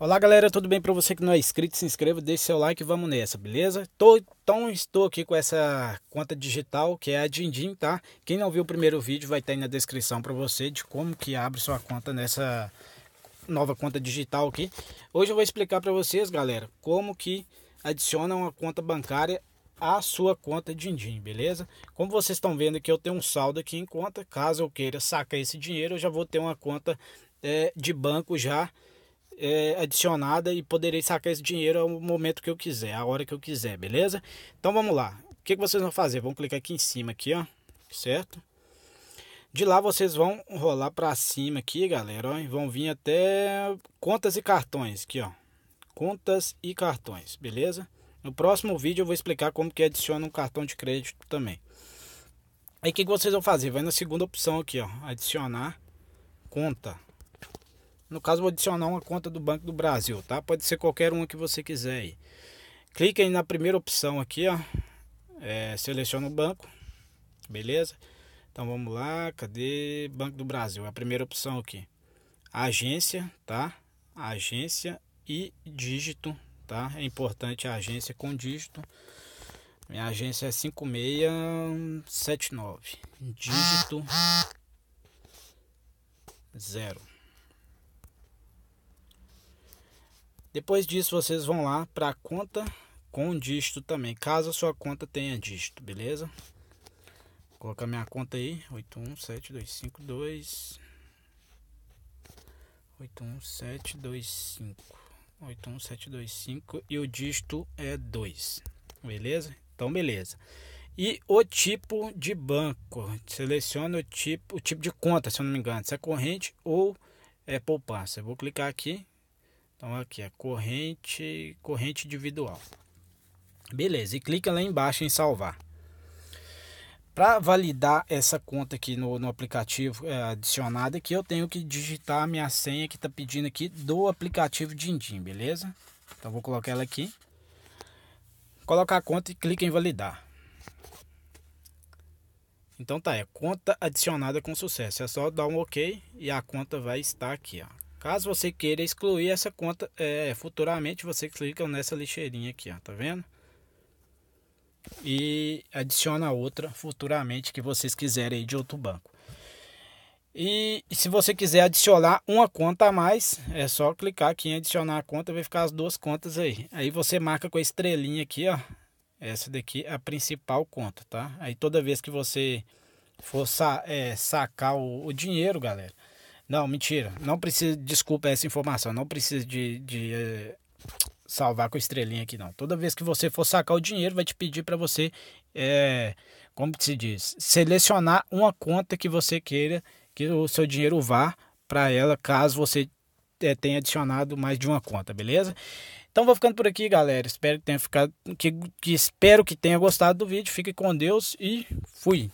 Olá galera, tudo bem para você que não é inscrito? Se inscreva, deixe seu like e vamos nessa, beleza? Tô, então estou aqui com essa conta digital que é a Dindim, tá? Quem não viu o primeiro vídeo vai estar aí na descrição para você de como que abre sua conta nessa nova conta digital aqui. Hoje eu vou explicar para vocês, galera, como que adiciona uma conta bancária à sua conta Dindim, beleza? Como vocês estão vendo aqui, eu tenho um saldo aqui em conta. Caso eu queira sacar esse dinheiro, eu já vou ter uma conta é, de banco já é, adicionada e poderei sacar esse dinheiro ao momento que eu quiser, a hora que eu quiser, beleza? Então vamos lá. O que, que vocês vão fazer? Vão clicar aqui em cima aqui, ó, certo? De lá vocês vão rolar para cima aqui, galera, ó, e vão vir até contas e cartões aqui, ó. Contas e cartões, beleza? No próximo vídeo eu vou explicar como que adiciona um cartão de crédito também. Aí o que, que vocês vão fazer? Vai na segunda opção aqui, ó, adicionar conta. No caso, vou adicionar uma conta do Banco do Brasil, tá? Pode ser qualquer uma que você quiser aí. Clique aí na primeira opção aqui, ó. É, seleciona o banco, beleza? Então vamos lá, cadê Banco do Brasil? É a primeira opção aqui. Agência, tá? Agência e dígito, tá? É importante a agência com dígito. Minha agência é 5679. Dígito zero. Depois disso, vocês vão lá para a conta com dígito também, caso a sua conta tenha dígito, beleza? Vou colocar minha conta aí, 817252 81725 81725 e o dígito é 2. Beleza? Então beleza. E o tipo de banco, seleciona o tipo, o tipo de conta, se eu não me engano, se é corrente ou é poupança. Eu vou clicar aqui, então aqui é corrente, corrente individual. Beleza, e clica lá embaixo em salvar. Para validar essa conta aqui no, no aplicativo é, adicionada, aqui eu tenho que digitar a minha senha que está pedindo aqui do aplicativo Dindim, beleza? Então vou colocar ela aqui. Colocar a conta e clica em validar. Então tá, é conta adicionada com sucesso. É só dar um OK e a conta vai estar aqui, ó. Caso você queira excluir essa conta é, futuramente, você clica nessa lixeirinha aqui, ó, tá vendo? E adiciona outra futuramente que vocês quiserem de outro banco. E, e se você quiser adicionar uma conta a mais, é só clicar aqui em adicionar a conta, vai ficar as duas contas aí. Aí você marca com a estrelinha aqui, ó. Essa daqui é a principal conta, tá? Aí toda vez que você for sa é, sacar o, o dinheiro, galera, não, mentira. Não precisa. Desculpa essa informação. Não precisa de, de eh, salvar com estrelinha aqui, não. Toda vez que você for sacar o dinheiro, vai te pedir para você. Eh, como que se diz? Selecionar uma conta que você queira que o seu dinheiro vá para ela, caso você eh, tenha adicionado mais de uma conta, beleza? Então vou ficando por aqui, galera. Espero que tenha ficado. que, que espero que tenha gostado do vídeo. Fique com Deus e fui!